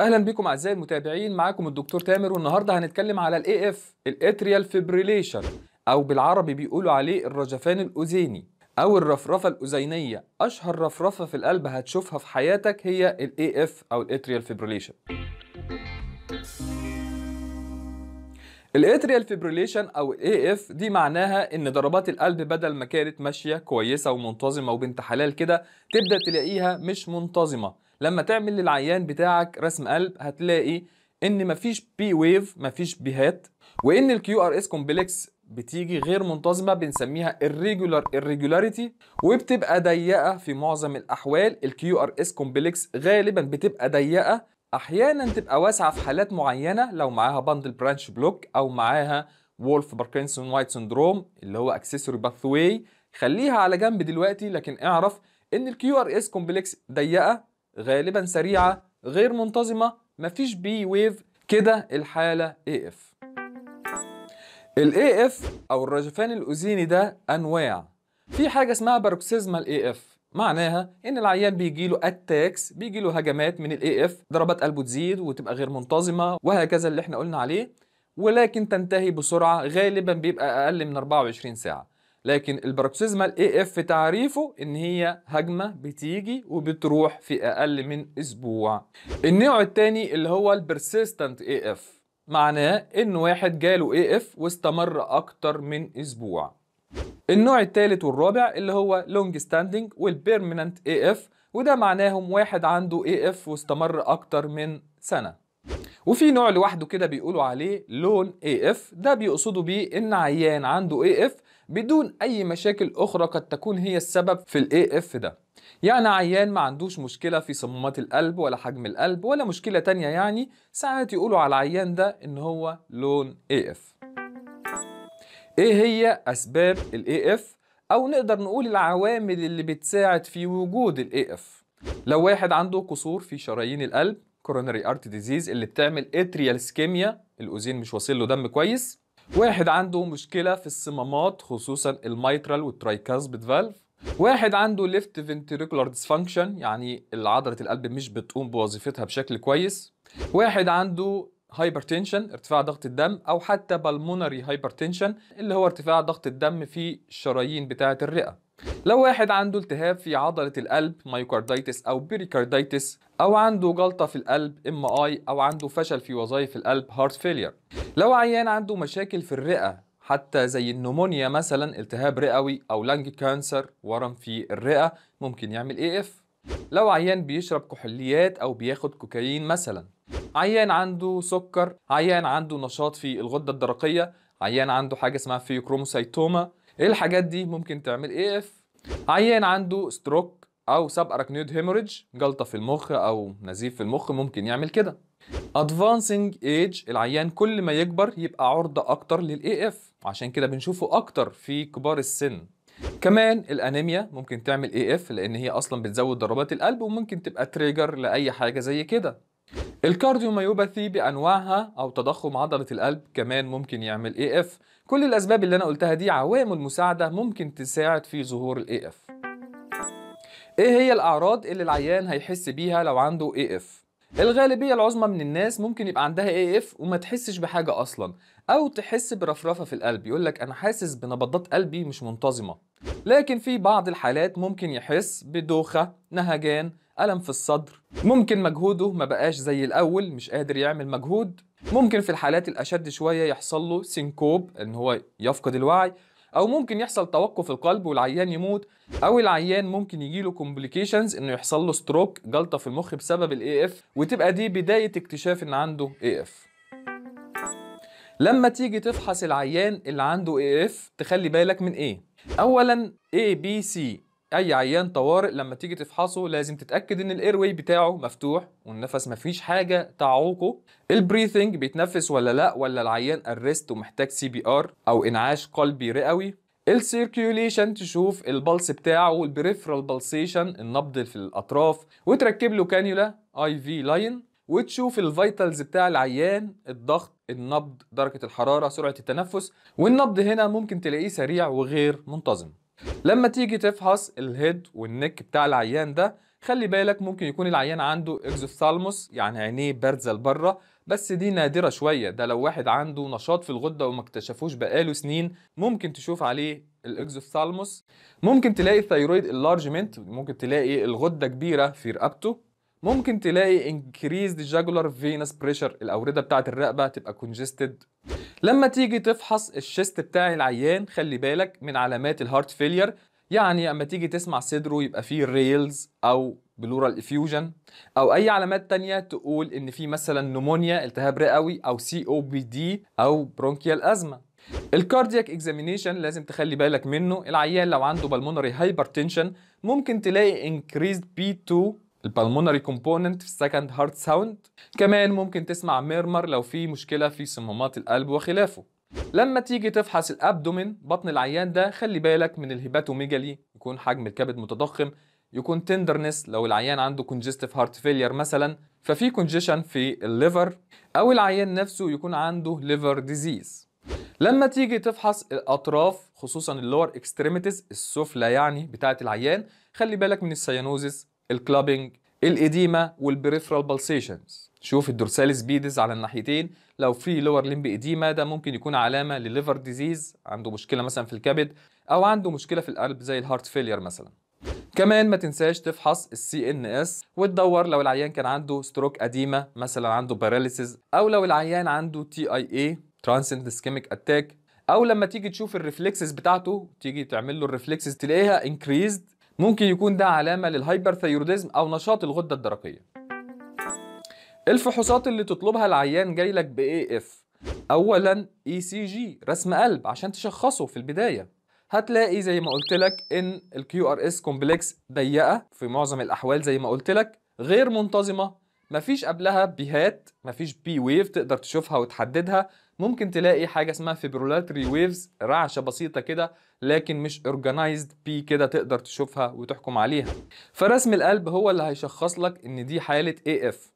اهلا بكم اعزائي المتابعين معاكم الدكتور تامر والنهارده هنتكلم على الاي اف الاتريال فيبريليشن او بالعربي بيقولوا عليه الرجفان الاذيني او الرفرفه الاذينيه اشهر رفرفه في القلب هتشوفها في حياتك هي الاي اف او الاتريال فيبريليشن الاتريال فيبريليشن او الاي اف دي معناها ان ضربات القلب بدل ما كانت ماشيه كويسه ومنتظمه وبنت حلال كده تبدا تلاقيها مش منتظمه لما تعمل للعيان بتاعك رسم قلب هتلاقي ان مفيش بي ويف مفيش بيهات وان الكيو ار اس كومبلكس بتيجي غير منتظمه بنسميها الريجولار الريجولاريتي وبتبقى ضيقه في معظم الاحوال الكيو ار اس كومبلكس غالبا بتبقى ضيقه احيانا تبقى واسعه في حالات معينه لو معاها باندل برانش بلوك او معاها وولف باركنسون وايت سندروم اللي هو اكسسوري باث واي خليها على جنب دلوقتي لكن اعرف ان الكيو ار اس كومبلكس ضيقه غالبا سريعة غير منتظمة مفيش بي ويف كده الحالة AF الـ AF أو الرجفان الأوزيني ده أنواع في حاجة اسمها باروكسيزمال AF معناها إن العيان بيجيله أتاكس بيجيله هجمات من الـ AF ضربات قلبه تزيد وتبقى غير منتظمة وهكذا اللي احنا قلنا عليه ولكن تنتهي بسرعة غالبا بيبقى أقل من 24 ساعة لكن الباروكسيزمال اي اف تعريفه ان هي هجمه بتيجي وبتروح في اقل من اسبوع النوع الثاني اللي هو البرسيستنت اي اف معناه ان واحد جاله اي اف واستمر اكتر من اسبوع النوع الثالث والرابع اللي هو لونج ستاندنج والبيرمننت اي اف وده معناهم واحد عنده اي اف واستمر اكتر من سنه وفي نوع لوحده كده بيقولوا عليه لون اي اف ده بيقصدوا بيه ان عيان عنده اي اف بدون أي مشاكل أخرى قد تكون هي السبب في الاي اف ده يعني عيان ما عندوش مشكلة في صمامات القلب ولا حجم القلب ولا مشكلة تانية يعني ساعات يقولوا على العيان ده إن هو لون اي اف ايه هي أسباب الاي اف أو نقدر نقول العوامل اللي بتساعد في وجود الاي اف لو واحد عنده قصور في شرايين القلب coronary ارت disease اللي بتعمل اتريال سكيميا الاوزين مش واصل له دم كويس واحد عنده مشكله في الصمامات خصوصا الميترال والترايكاسبيد فالف واحد عنده ليفت فنتريكولار ديسفانكشن يعني عضله القلب مش بتقوم بوظيفتها بشكل كويس واحد عنده هايبرتنشن ارتفاع ضغط الدم او حتى بالمونري هايبرتنشن اللي هو ارتفاع ضغط الدم في الشرايين بتاعه الرئه لو واحد عنده التهاب في عضلة القلب مايوكارديتس أو بيريكارديتس أو عنده جلطة في القلب ام اي أو عنده فشل في وظائف القلب هارت فيلير لو عيان عنده مشاكل في الرئة حتى زي النمونيا مثلا التهاب رئوي أو لانج كانسر ورم في الرئة ممكن يعمل اي اف لو عيان بيشرب كحوليات أو بياخد كوكايين مثلا عيان عنده سكر عيان عنده نشاط في الغدة الدرقية عيان عنده حاجة اسمها فيوكروموسايتوما ايه الحاجات دي ممكن تعمل ايه اف عيان عنده ستروك او سب اراكنويد هيموريدج جلطه في المخ او نزيف في المخ ممكن يعمل كده ادفانسنج ايج العيان كل ما يكبر يبقى عرضه اكتر للاي اف عشان كده بنشوفه اكتر في كبار السن كمان الانيميا ممكن تعمل اي اف لان هي اصلا بتزود ضربات القلب وممكن تبقى تريجر لاي حاجه زي كده الكارديوميوباثي بانواعها او تضخم عضله القلب كمان ممكن يعمل اي اف كل الأسباب اللي أنا قلتها دي عوامل مساعدة ممكن تساعد في ظهور الإي إف إيه هي الأعراض اللي العيان هيحس بيها لو عنده إي إف؟ الغالبية العظمى من الناس ممكن يبقى عندها اي اف وما تحسش بحاجة أصلا أو تحس برفرفة في القلب يقولك أنا حاسس بنبضات قلبي مش منتظمة لكن في بعض الحالات ممكن يحس بدوخة نهجان ألم في الصدر ممكن مجهوده ما بقاش زي الأول مش قادر يعمل مجهود ممكن في الحالات الأشد شوية يحصل له سينكوب إن هو يفقد الوعي أو ممكن يحصل توقف القلب والعيان يموت أو العيان ممكن يجيله كومبليكيشنز إنه يحصل له ستروك جلطة في المخ بسبب الاي اف وتبقى دي بداية اكتشاف إن عنده اي اف لما تيجي تفحص العيان اللي عنده اي اف تخلي بالك من ايه اولا اي بي سي اي عيان طوارئ لما تيجي تفحصه لازم تتاكد ان الاير واي بتاعه مفتوح والنفس مفيش حاجه تعوقه البريثنج بيتنفس ولا لا ولا العيان ارست ومحتاج سي بي ار او انعاش قلبي رئوي السيركيوليشن تشوف البلس بتاعه والبريفرال بلسيشن النبض في الاطراف وتركب له كانيولا اي في لاين وتشوف الفيتالز بتاع العيان الضغط النبض درجه الحراره سرعه التنفس والنبض هنا ممكن تلاقيه سريع وغير منتظم لما تيجي تفحص الهيد والنك بتاع العيان ده خلي بالك ممكن يكون العيان عنده اكزوثالموس يعني عينيه بارزه لبره بس دي نادره شويه ده لو واحد عنده نشاط في الغده وما اكتشفوش بقاله سنين ممكن تشوف عليه الاكزوثالموس ممكن تلاقي الثايرويد اللارجمنت ممكن تلاقي الغده كبيره في رقبته ممكن تلاقي increased jugular venous pressure الاورده بتاعه الرقبه تبقى congested لما تيجي تفحص الشيست بتاع العيان خلي بالك من علامات الهارت فيلير يعني اما تيجي تسمع صدره يبقى فيه ريلز او بلورال افيوجن او اي علامات تانية تقول ان في مثلا نمونيا التهاب رئوي او سي او بي دي او برونكيال ازمه الكاردياك اكزامينيشن لازم تخلي بالك منه العيان لو عنده بالمونري هايبرتنشن ممكن تلاقي انكريزد بي 2 البلمونري كومبوننت في السكند هارت ساوند كمان ممكن تسمع ميرمر لو في مشكلة في صمامات القلب وخلافه لما تيجي تفحص الابدومين بطن العيان ده خلي بالك من الهيباتوميجالي يكون حجم الكبد متضخم يكون تندرنس لو العيان عنده كونجستيف هارت فيلير مثلا ففي كونجيشن في الليفر او العيان نفسه يكون عنده ليفر ديزيز لما تيجي تفحص الاطراف خصوصا اللور اكستريميتيز السفلى يعني بتاعه العيان خلي بالك من السيانوزس الكلابينج الإديمة والبريفرال بالسيشنز شوف الدورساليس بيدز على الناحيتين لو في لور لمب إديمة ده ممكن يكون علامه لليفر ديزيز عنده مشكله مثلا في الكبد او عنده مشكله في القلب زي الهارت فيلير مثلا كمان ما تنساش تفحص السي ان اس وتدور لو العيان كان عنده ستروك قديمة مثلا عنده باراليسيز او لو العيان عنده تي اي اي ترانسنت اسكيميك اتاك او لما تيجي تشوف الريفلكسز بتاعته تيجي تعمل له الريفلكسز تلاقيها انكريزد ممكن يكون ده علامة للهايبرثيروديزم أو نشاط الغدة الدرقية الفحوصات اللي تطلبها العيان جاي لك بإيه إف أولا إي سي جي رسم قلب عشان تشخصه في البداية هتلاقي زي ما قلت لك إن الكيو ار اس كومبلكس ضيقة في معظم الأحوال زي ما قلت لك غير منتظمة مفيش قبلها بيهات مفيش بي ويف تقدر تشوفها وتحددها ممكن تلاقي حاجه اسمها فيبرولاتري ويفز رعشه بسيطه كده لكن مش اورجانيزد بي كده تقدر تشوفها وتحكم عليها فرسم القلب هو اللي هيشخص لك ان دي حاله اي اف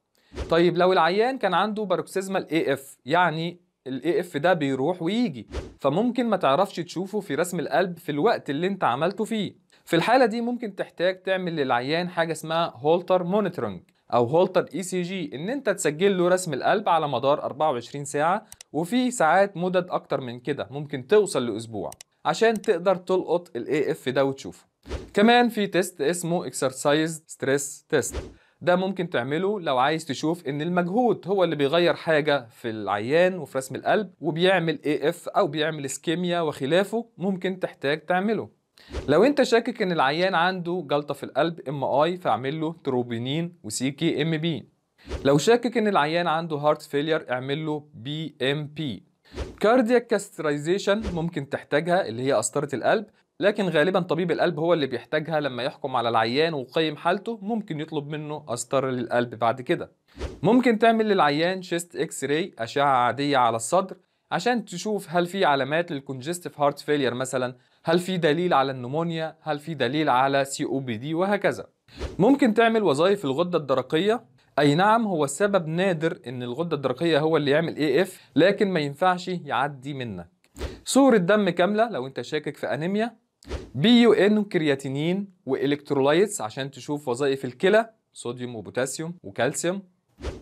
طيب لو العيان كان عنده باروكسيزمال اي اف يعني الاي اف ده بيروح ويجي فممكن ما تعرفش تشوفه في رسم القلب في الوقت اللي انت عملته فيه في الحاله دي ممكن تحتاج تعمل للعيان حاجه اسمها هولتر مونيتورنج او هولتر اي سي جي ان انت تسجل له رسم القلب على مدار 24 ساعه وفي ساعات مدد اكتر من كده ممكن توصل لاسبوع عشان تقدر تلقط الاي اف ده وتشوفه كمان في تيست اسمه اكسرسايز ستريس تيست ده ممكن تعمله لو عايز تشوف ان المجهود هو اللي بيغير حاجة في العيان وفي رسم القلب وبيعمل اي اف او بيعمل اسكيميا وخلافه ممكن تحتاج تعمله لو انت شاكك ان العيان عنده جلطه في القلب ام اي فاعمل له تروبينين وسي كي ام بي لو شاكك ان العيان عنده هارت فيلير اعمل له بي ام بي كاردياك كاسترايزيشن ممكن تحتاجها اللي هي قسطره القلب لكن غالبا طبيب القلب هو اللي بيحتاجها لما يحكم على العيان ويقيم حالته ممكن يطلب منه قسطره للقلب بعد كده ممكن تعمل للعيان شيست اكس راي اشعه عاديه على الصدر عشان تشوف هل في علامات للكونجستيف هارت فيلير مثلا هل في دليل على النمونيا هل في دليل على سي او بي دي وهكذا ممكن تعمل وظائف الغده الدرقيه اي نعم هو السبب نادر ان الغده الدرقيه هو اللي يعمل اي اف لكن ما ينفعش يعدي منك صورة دم كاملة لو انت شاكك في انيميا بي يو ان كرياتينين والكترولايتس عشان تشوف وظائف الكلى صوديوم وبوتاسيوم وكالسيوم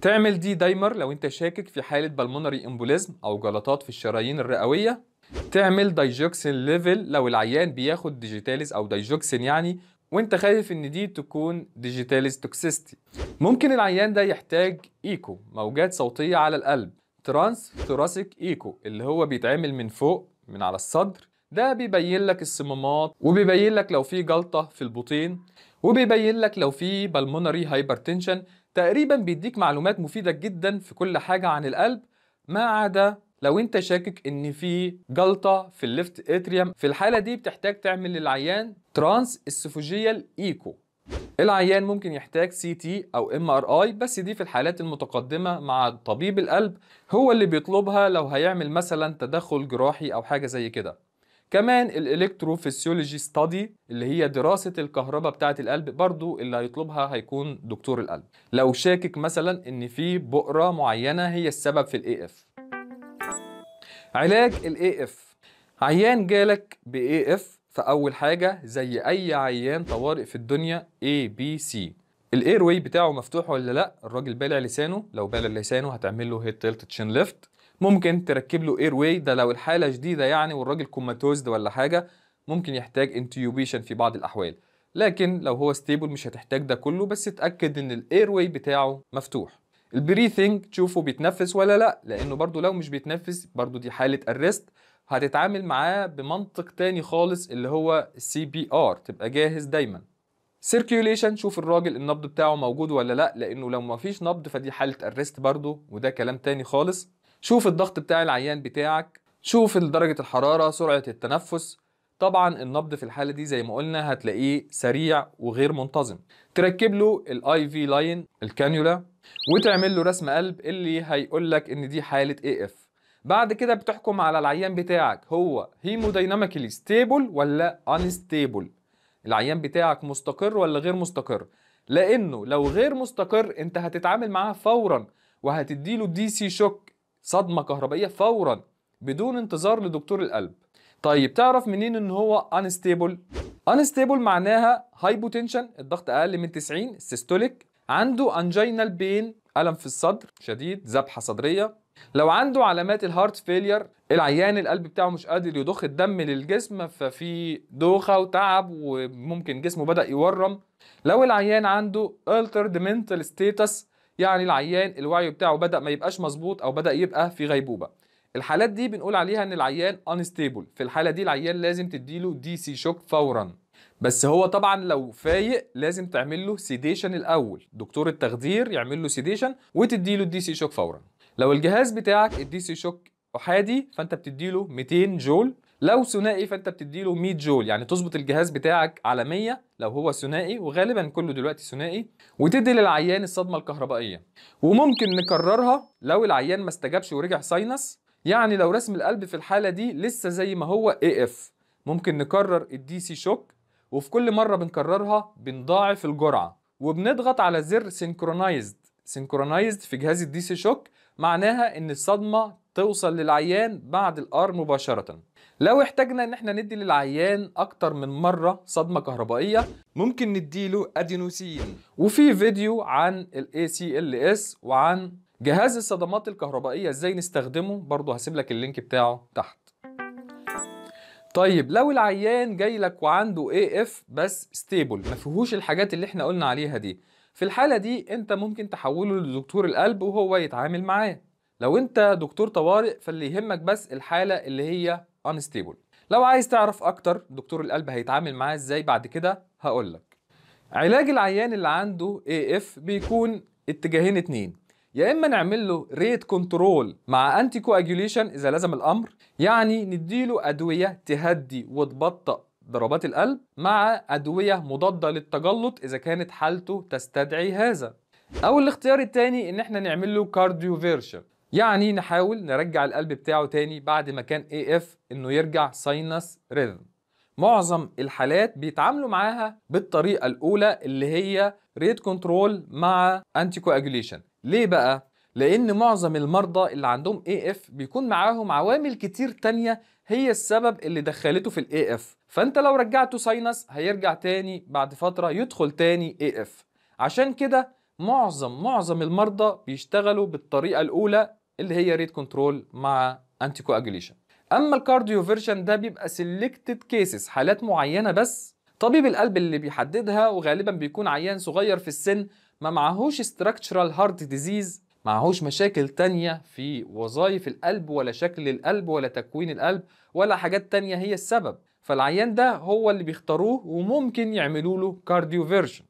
تعمل دي دايمر لو انت شاكك في حالة بالمونري امبوليزم او جلطات في الشرايين الرئوية تعمل دايجوكسين ليفل لو العيان بياخد ديجيتاليز او دايجوكسين يعني وانت خايف ان دي تكون ديجيتاليز توكسيستي ممكن العيان ده يحتاج ايكو موجات صوتيه على القلب ترانس ثوراسيك ايكو اللي هو بيتعمل من فوق من على الصدر ده بيبين لك الصمامات وبيبين لك لو في جلطه في البطين وبيبين لك لو في بالمونري هايبرتنشن تقريبا بيديك معلومات مفيده جدا في كل حاجه عن القلب ما عدا لو انت شاكك ان في جلطه في الليفت اتريم في الحاله دي بتحتاج تعمل للعيان ترانس اسفوجيال ايكو العيان ممكن يحتاج سي تي او ام ار اي بس دي في الحالات المتقدمه مع طبيب القلب هو اللي بيطلبها لو هيعمل مثلا تدخل جراحي او حاجه زي كده كمان الالكتروفيسيولوجي ستادي اللي هي دراسه الكهرباء بتاعه القلب برضو اللي هيطلبها هيكون دكتور القلب لو شاكك مثلا ان في بؤره معينه هي السبب في الاي اف علاج الاي اف عيان جالك باي اف فاول حاجه زي اي عيان طوارئ في الدنيا اي بي سي الاير واي بتاعه مفتوح ولا لا الراجل بالع لسانه لو بالع لسانه هتعمل له هيد تلت تشين ليفت ممكن تركب له اير واي ده لو الحاله شديده يعني والراجل كوماتوزد ولا حاجه ممكن يحتاج انتيوبيشن في بعض الاحوال لكن لو هو ستيبل مش هتحتاج ده كله بس اتاكد ان الاير واي بتاعه مفتوح البريثنج تشوفه بيتنفس ولا لا لانه برضو لو مش بيتنفس برضو دي حاله الريست هتتعامل معاه بمنطق تاني خالص اللي هو السي بي ار تبقى جاهز دايما سيركيوليشن شوف الراجل النبض بتاعه موجود ولا لا لانه لو ما فيش نبض فدي حاله الريست برضو وده كلام تاني خالص شوف الضغط بتاع العيان بتاعك شوف درجه الحراره سرعه التنفس طبعا النبض في الحاله دي زي ما قلنا هتلاقيه سريع وغير منتظم تركب له الاي في لاين الكانيولا وتعمل له رسم قلب اللي هيقول لك ان دي حاله اي اف بعد كده بتحكم على العيان بتاعك هو هيمودايناميكلي ستيبل ولا انستيبل العيان بتاعك مستقر ولا غير مستقر لانه لو غير مستقر انت هتتعامل معاه فورا وهتديله دي سي شوك صدمه كهربائيه فورا بدون انتظار لدكتور القلب طيب تعرف منين ان هو انستيبل انستيبل معناها هايبوتنشن الضغط اقل من 90 سيستوليك عنده انجينا البين الم في الصدر شديد ذبحه صدريه لو عنده علامات الهارت فيلير العيان القلب بتاعه مش قادر يضخ الدم للجسم ففي دوخه وتعب وممكن جسمه بدا يورم لو العيان عنده altered mental status يعني العيان الوعي بتاعه بدا ما يبقاش مظبوط او بدا يبقى في غيبوبه الحالات دي بنقول عليها ان العيان unstable في الحاله دي العيان لازم تديله دي سي شوك فورا بس هو طبعا لو فايق لازم تعمل له سيديشن الاول دكتور التخدير يعمل له سيديشن وتدي له الدي سي شوك فورا لو الجهاز بتاعك الدي سي شوك احادي فانت بتدي له 200 جول لو ثنائي فانت بتدي له 100 جول يعني تظبط الجهاز بتاعك على 100 لو هو ثنائي وغالبا كله دلوقتي ثنائي وتدي للعيان الصدمه الكهربائيه وممكن نكررها لو العيان ما استجابش ورجع ساينس يعني لو رسم القلب في الحاله دي لسه زي ما هو اي اف ممكن نكرر الدي سي شوك وفي كل مرة بنكررها بنضاعف الجرعة وبنضغط على زر سينكرونايزد سينكرونايزد في جهاز الدي سي شوك معناها ان الصدمة توصل للعيان بعد الار مباشرة لو احتاجنا ان احنا ندي للعيان اكتر من مرة صدمة كهربائية ممكن نديله ادينوسين وفي فيديو عن ال ACLS وعن جهاز الصدمات الكهربائية ازاي نستخدمه برضه هسيب لك اللينك بتاعه تحت طيب لو العيان جاي لك وعنده اي اف بس ستيبل ما فيهوش الحاجات اللي احنا قلنا عليها دي في الحالة دي انت ممكن تحوله لدكتور القلب وهو يتعامل معاه لو انت دكتور طوارئ فاللي يهمك بس الحالة اللي هي انستيبل لو عايز تعرف اكتر دكتور القلب هيتعامل معاه ازاي بعد كده هقول لك علاج العيان اللي عنده اي اف بيكون اتجاهين اتنين يا اما نعمل له ريت كنترول مع انتي كواجيوليشن اذا لزم الامر يعني نديله ادويه تهدي وتبطئ ضربات القلب مع ادويه مضاده للتجلط اذا كانت حالته تستدعي هذا او الاختيار الثاني ان احنا نعمل له فيرشن يعني نحاول نرجع القلب بتاعه تاني بعد ما كان اي اف انه يرجع ساينس ريذم معظم الحالات بيتعاملوا معاها بالطريقه الاولى اللي هي ريت كنترول مع انتي كواجيوليشن ليه بقى؟ لأن معظم المرضى اللي عندهم AF بيكون معاهم عوامل كتير تانية هي السبب اللي دخلته في الاي AF فأنت لو رجعته ساينس هيرجع تاني بعد فترة يدخل تاني AF عشان كده معظم معظم المرضى بيشتغلوا بالطريقة الأولى اللي هي ريت كنترول مع أنتي أجليشن أما الكارديو فيرشن ده بيبقى سيلكتد كيسز حالات معينة بس طبيب القلب اللي بيحددها وغالبا بيكون عيان صغير في السن ما معهوش structural heart disease معهوش مشاكل تانية في وظائف القلب ولا شكل القلب ولا تكوين القلب ولا حاجات تانية هي السبب فالعيان ده هو اللي بيختاروه وممكن يعملوا له كارديو فيرجن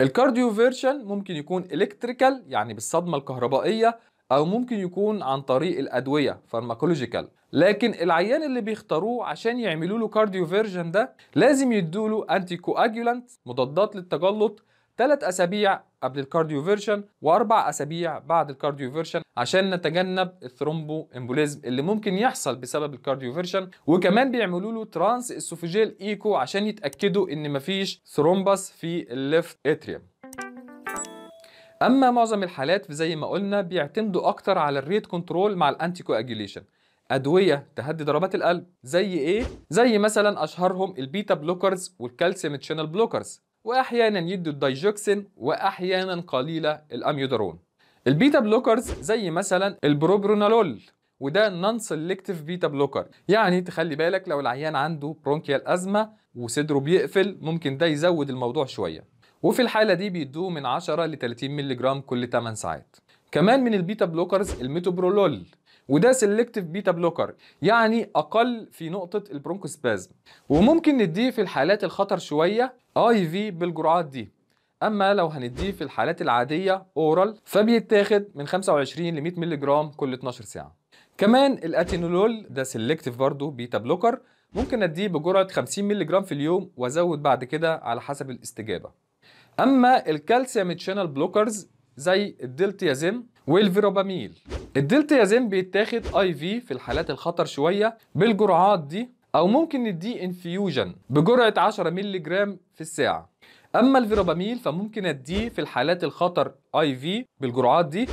الكارديو فيرجن ممكن يكون الكتريكال يعني بالصدمة الكهربائية او ممكن يكون عن طريق الادويه فارماكولوجيكال لكن العيان اللي بيختاروه عشان يعملوا له كارديو فيرجن ده لازم يدوا له انتي كواجولانت مضادات للتجلط ثلاث أسابيع قبل الكارديوفيرشن وأربع أسابيع بعد الكارديوفيرشن عشان نتجنب الثرومبو امبوليزم اللي ممكن يحصل بسبب الكارديوفيرشن وكمان بيعملوا له ترانس اسوفيجيل ايكو عشان يتأكدوا إن مفيش ثرومبس في الليفت اتريوم اما معظم الحالات زي ما قلنا بيعتمدوا اكتر على الريت كنترول مع الانتي ادويه تهدي ضربات القلب زي ايه زي مثلا اشهرهم البيتا بلوكرز والكالسيوم تشانل بلوكرز واحيانا يدوا الدايجوكسين واحيانا قليله الاميودرون البيتا بلوكرز زي مثلا البروبرونالول وده نون سيلكتيف بيتا بلوكر يعني تخلي بالك لو العيان عنده برونكيال ازمه وصدره بيقفل ممكن ده يزود الموضوع شويه وفي الحاله دي بيدوه من 10 ل 30 مللي جرام كل 8 ساعات كمان من البيتا بلوكرز الميتوبرولول وده سيلكتيف بيتا بلوكر يعني اقل في نقطه البرونكوسبازم وممكن نديه في الحالات الخطر شويه اي في بالجرعات دي اما لو هنديه في الحالات العاديه اورال فبيتاخد من 25 ل 100 مللي جرام كل 12 ساعه كمان الاتينولول ده سيلكتيف برضه بيتا بلوكر ممكن اديه بجرعه 50 مللي جرام في اليوم وازود بعد كده على حسب الاستجابه اما الكالسيوم تشانل بلوكرز زي الدلتيازين والفيروباميل الدلتيازين بيتاخد اي في في الحالات الخطر شويه بالجرعات دي او ممكن نديه انفيوجن بجرعه 10 مللي جرام في الساعه اما الفيراباميل فممكن اديه في الحالات الخطر اي في بالجرعات دي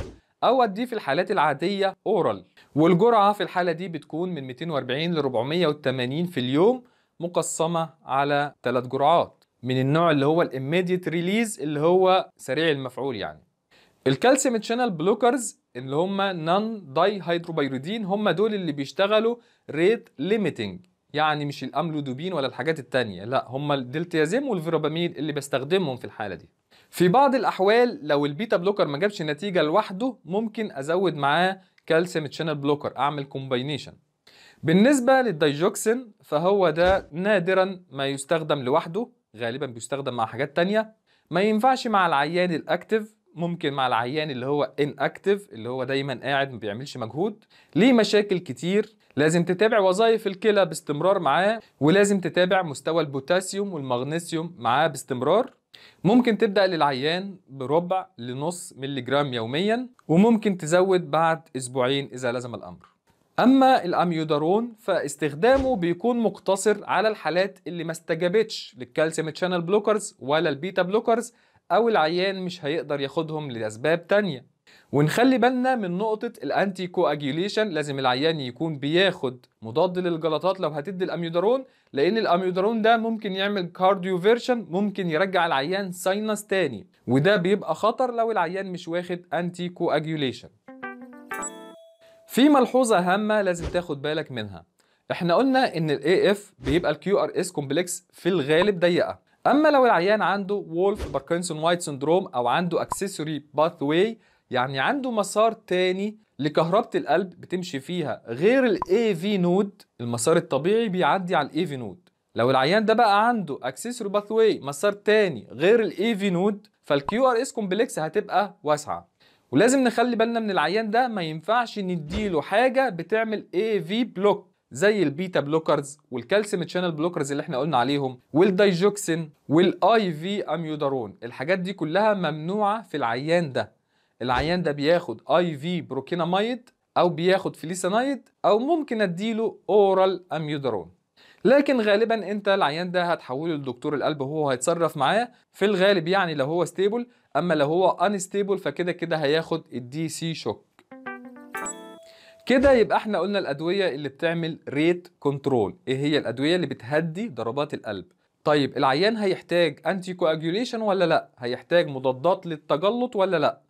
او اديه في الحالات العاديه اورال والجرعه في الحاله دي بتكون من 240 ل 480 في اليوم مقسمه على ثلاث جرعات من النوع اللي هو الاميديت ريليز اللي هو سريع المفعول يعني الكالسيوم تشانل بلوكرز اللي هم نان داي هيدروبيرودين هم دول اللي بيشتغلوا ريت ليميتنج يعني مش الاملودوبين ولا الحاجات التانية لا هم الدلتيازيم والفيروبامين اللي بستخدمهم في الحالة دي في بعض الاحوال لو البيتا بلوكر ما جابش نتيجة لوحده ممكن ازود معاه كالسيوم تشانل بلوكر اعمل كومباينيشن بالنسبة للدايجوكسين فهو ده نادرا ما يستخدم لوحده غالبا بيستخدم مع حاجات تانية ما ينفعش مع العيان الاكتف ممكن مع العيان اللي هو ان اكتف اللي هو دايما قاعد ما بيعملش مجهود ليه مشاكل كتير لازم تتابع وظائف الكلى باستمرار معاه ولازم تتابع مستوى البوتاسيوم والمغنيسيوم معاه باستمرار ممكن تبدأ للعيان بربع لنص ملي جرام يوميا وممكن تزود بعد أسبوعين إذا لزم الأمر أما الأميودارون فاستخدامه بيكون مقتصر على الحالات اللي ما استجابتش للكالسيوم تشانل بلوكرز ولا البيتا بلوكرز أو العيان مش هيقدر ياخدهم لأسباب تانية ونخلي بالنا من نقطة الأنتي كواجيوليشن لازم العيان يكون بياخد مضاد للجلطات لو هتدي الأميودارون لأن الأميودارون ده ممكن يعمل كارديوفيرشن ممكن يرجع العيان ساينس تاني وده بيبقى خطر لو العيان مش واخد أنتي كواجيوليشن في ملحوظة هامة لازم تاخد بالك منها احنا قلنا ان الاي اف بيبقى الكيو ار اس كومبلكس في الغالب ضيقه اما لو العيان عنده وولف باركنسون وايت سندروم او عنده اكسسوري باث واي يعني عنده مسار تاني لكهربة القلب بتمشي فيها غير الاي في نود المسار الطبيعي بيعدي على الاي في نود لو العيان ده بقى عنده اكسسوري باث واي مسار تاني غير الاي في نود فالكيو ار اس كومبلكس هتبقى واسعه ولازم نخلي بالنا من العيان ده ما ينفعش نديله حاجه بتعمل اي في بلوك زي البيتا بلوكرز والكالسيوم شانل بلوكرز اللي احنا قلنا عليهم والدايجوكسين والاي في اميودارون الحاجات دي كلها ممنوعه في العيان ده العيان ده بياخد اي في بروكينامايد او بياخد فليسانايد او ممكن اديله اورال اميودارون لكن غالبا انت العيان ده هتحوله لدكتور القلب وهو هيتصرف معاه في الغالب يعني لو هو ستيبل اما لو هو انستيبل فكده كده هياخد الدي سي شوك كده يبقى احنا قلنا الادويه اللي بتعمل ريت كنترول ايه هي الادويه اللي بتهدي ضربات القلب طيب العيان هيحتاج انتي كواجوليشن ولا لا هيحتاج مضادات للتجلط ولا لا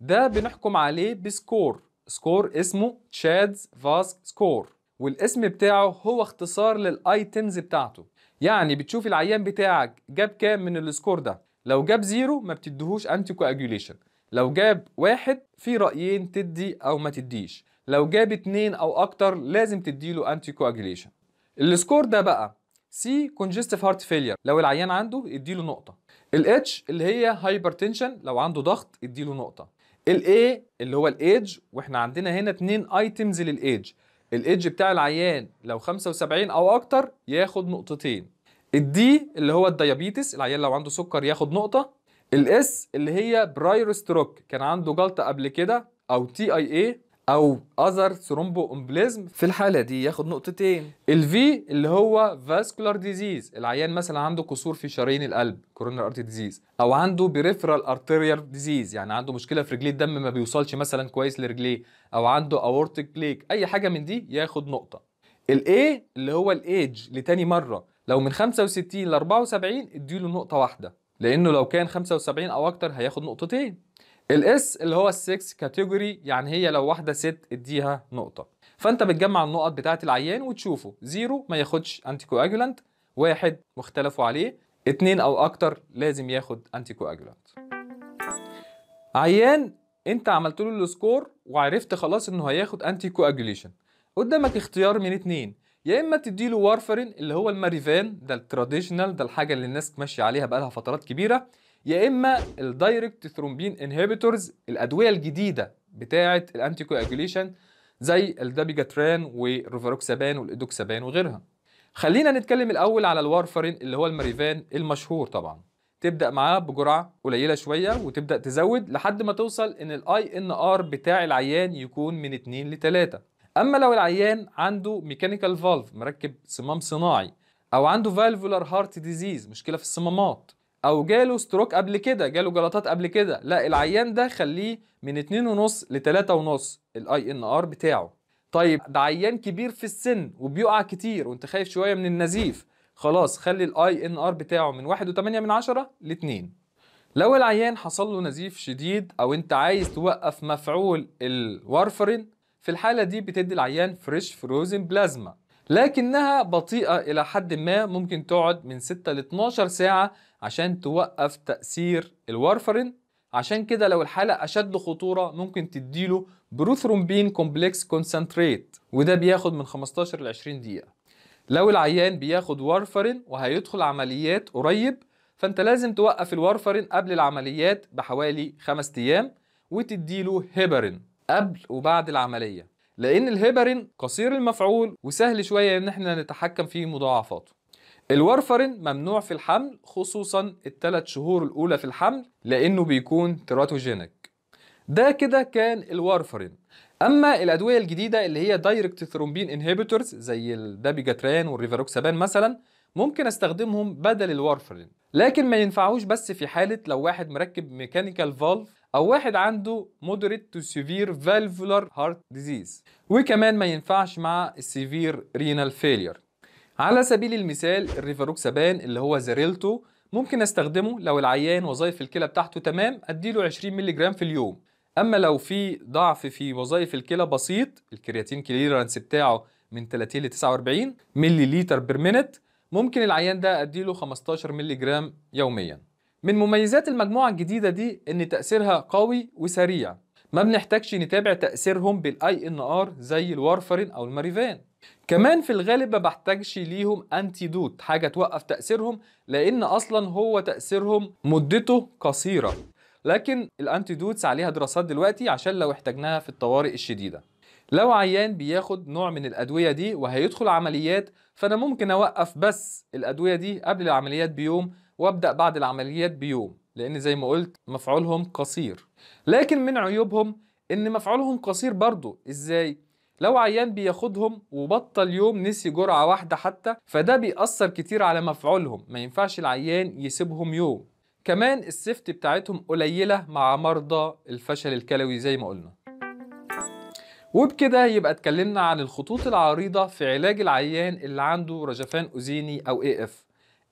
ده بنحكم عليه بسكور سكور اسمه تشادز فاسك سكور والاسم بتاعه هو اختصار للايتمز بتاعته يعني بتشوف العيان بتاعك جاب كام من السكور ده لو جاب زيرو ما بتديهوش انتي كواجوليشن لو جاب واحد في رايين تدي او ما تديش لو جاب اتنين او اكتر لازم تديله انتي كواجيليشن السكور ده بقى سي كونجستيف هارت فيلير لو العيان عنده اديله نقطه الاتش اللي هي هايبرتنشن لو عنده ضغط اديله نقطه الاي اللي هو الايدج واحنا عندنا هنا اتنين ايتمز للايدج الايدج بتاع العيان لو 75 او اكتر ياخد نقطتين الدي اللي هو الديابيتس العيان لو عنده سكر ياخد نقطه الاس اللي هي براير ستروك كان عنده جلطه قبل كده او تي اي اي او اذر ثرومبو امبليزم في الحاله دي ياخد نقطتين الفي اللي هو فاسكولار ديزيز العيان مثلا عنده كسور في شرايين القلب كورونر ارتي ديزيز او عنده بريفرال ارتيريال ديزيز يعني عنده مشكله في رجليه الدم ما بيوصلش مثلا كويس لرجليه او عنده اورتيك بليك اي حاجه من دي ياخد نقطه الاي اللي هو الايدج لتاني مره لو من 65 ل 74 اديله نقطه واحده لانه لو كان 75 او اكتر هياخد نقطتين الاس اللي هو ال6 كاتيجوري يعني هي لو واحده ست اديها نقطه فانت بتجمع النقط بتاعه العيان وتشوفه زيرو ما ياخدش انتي كواجولانت واحد مختلفوا عليه اتنين او اكتر لازم ياخد انتي كواجولانت عيان انت عملت له السكور وعرفت خلاص انه هياخد انتي كواجوليشن قدامك اختيار من اتنين يا اما تديله وارفرين اللي هو الماريفان ده التراديشنال ده الحاجه اللي الناس ماشيه عليها بقالها فترات كبيره يا اما الدايركت ثرومبين انهبيتورز الادويه الجديده بتاعه الانتي زي الدابيجاتران والروفاروكسابان والادوكسابان وغيرها خلينا نتكلم الاول على الوارفرين اللي هو الماريفان المشهور طبعا تبدا معاه بجرعه قليله شويه وتبدا تزود لحد ما توصل ان الاي ان ار بتاع العيان يكون من 2 ل 3 اما لو العيان عنده ميكانيكال فالف مركب صمام صناعي او عنده فالفولار هارت ديزيز مشكله في الصمامات او جاله ستروك قبل كده جاله جلطات قبل كده لا العيان ده خليه من 2.5 ل 3.5 الاي ان ار بتاعه طيب ده عيان كبير في السن وبيقع كتير وانت خايف شويه من النزيف خلاص خلي الاي ان ار بتاعه من 1.8 من ل 2 لو العيان حصل له نزيف شديد او انت عايز توقف مفعول الوارفرين في الحالة دي بتدي العيان فريش فروزن بلازما لكنها بطيئة إلى حد ما ممكن تقعد من 6 ل 12 ساعة عشان توقف تأثير الوارفرين عشان كده لو الحالة أشد خطورة ممكن تديله بروثرومبين كومبلكس كونسنتريت وده بياخد من 15 ل 20 دقيقة لو العيان بياخد وارفرين وهيدخل عمليات قريب فانت لازم توقف الوارفرين قبل العمليات بحوالي 5 أيام وتديله هيبرين قبل وبعد العملية لأن الهيبرين قصير المفعول وسهل شوية إن احنا نتحكم في مضاعفاته الورفرين ممنوع في الحمل خصوصا الثلاث شهور الاولى في الحمل لانه بيكون تراتوجينيك ده كده كان الورفرين اما الادويه الجديده اللي هي دايركت ثرومبين انهبيتورز زي الدابيجاتران والريفاروكسابان مثلا ممكن استخدمهم بدل الورفرين لكن ما ينفعوش بس في حاله لو واحد مركب ميكانيكال فالف او واحد عنده مودريت تو سيفير فالفولار هارت ديزيز وكمان ما ينفعش مع السيفير رينال فيلير على سبيل المثال الريفاروكسابان اللي هو زيريلتو ممكن استخدمه لو العيان وظائف الكلى بتاعته تمام اديله 20 ملغ في اليوم اما لو في ضعف في وظائف الكلى بسيط الكرياتين كليرانس بتاعه من 30 ل 49 ملي لتر بير مينت ممكن العيان ده اديله 15 ملغ يوميا من مميزات المجموعة الجديدة دي ان تأثيرها قوي وسريع ما بنحتاجش نتابع تأثيرهم بالاي ان ار زي الوارفرين او الماريفان كمان في الغالب ما بحتاجش ليهم انتيدوت حاجة توقف تأثيرهم لأن أصلا هو تأثيرهم مدته قصيرة لكن الانتيدوتس عليها دراسات دلوقتي عشان لو احتاجناها في الطوارئ الشديدة لو عيان بياخد نوع من الأدوية دي وهيدخل عمليات فأنا ممكن أوقف بس الأدوية دي قبل العمليات بيوم وأبدأ بعد العمليات بيوم لأن زي ما قلت مفعولهم قصير لكن من عيوبهم إن مفعولهم قصير برضه إزاي؟ لو عيان بياخدهم وبطل يوم نسي جرعة واحدة حتى فده بيأثر كتير على مفعولهم ما ينفعش العيان يسيبهم يوم كمان السيفت بتاعتهم قليلة مع مرضى الفشل الكلوي زي ما قلنا وبكده يبقى اتكلمنا عن الخطوط العريضة في علاج العيان اللي عنده رجفان أوزيني أو AF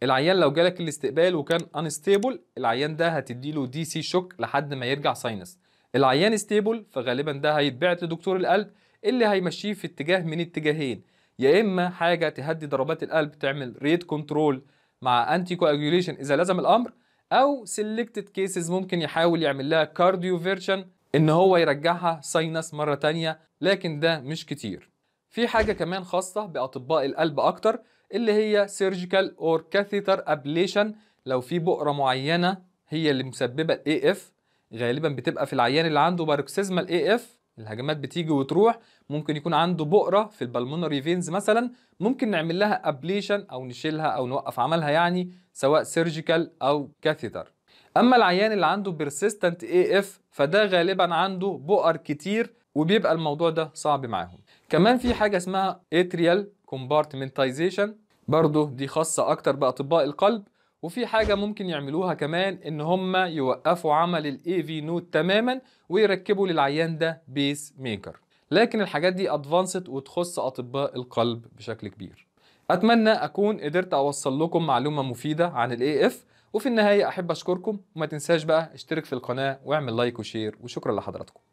العيان لو جالك الاستقبال وكان انستيبل العيان ده هتديله دي سي شوك لحد ما يرجع ساينس العيان ستيبل فغالبا ده هيتبعت لدكتور القلب اللي هيمشيه في اتجاه من اتجاهين يا اما حاجه تهدي ضربات القلب تعمل ريت كنترول مع انتي كواجوليشن اذا لزم الامر او سيلكتد كيسز ممكن يحاول يعمل لها كارديو فيرجن ان هو يرجعها ساينس مره تانية لكن ده مش كتير في حاجه كمان خاصه باطباء القلب اكتر اللي هي سيرجيكال اور كاثيتر ابليشن لو في بؤره معينه هي اللي مسببه الاي اف غالبا بتبقى في العيان اللي عنده باروكسيزمال اي اف الهجمات بتيجي وتروح ممكن يكون عنده بؤره في البلمونري فينز مثلا ممكن نعمل لها ابليشن او نشيلها او نوقف عملها يعني سواء سيرجيكال او كاثيتر اما العيان اللي عنده بيرسيستنت اي اف فده غالبا عنده بؤر كتير وبيبقى الموضوع ده صعب معاهم كمان في حاجه اسمها اتريال كومبارتمنتايزيشن برضه دي خاصة أكتر بأطباء القلب وفي حاجة ممكن يعملوها كمان إن هم يوقفوا عمل الـ AV نود تماما ويركبوا للعيان ده بيس ميكر لكن الحاجات دي أدفانسد وتخص أطباء القلب بشكل كبير أتمنى أكون قدرت أوصل لكم معلومة مفيدة عن الـ AF وفي النهاية أحب أشكركم وما تنساش بقى اشترك في القناة واعمل لايك وشير وشكرا لحضراتكم